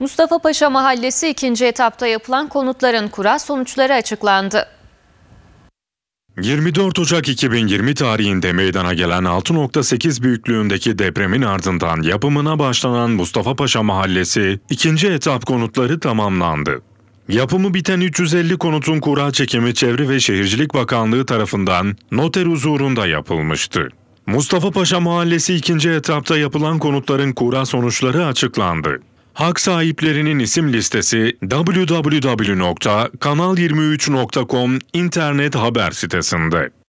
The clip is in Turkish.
Mustafa Paşa Mahallesi ikinci etapta yapılan konutların kura sonuçları açıklandı. 24 Ocak 2020 tarihinde meydana gelen 6.8 büyüklüğündeki depremin ardından yapımına başlanan Mustafa Paşa Mahallesi ikinci etap konutları tamamlandı. Yapımı biten 350 konutun kura çekimi Çevre ve Şehircilik Bakanlığı tarafından noter huzurunda yapılmıştı. Mustafa Paşa Mahallesi ikinci etapta yapılan konutların kura sonuçları açıklandı. Hak sahiplerinin isim listesi www.kanal23.com internet haber sitesinde.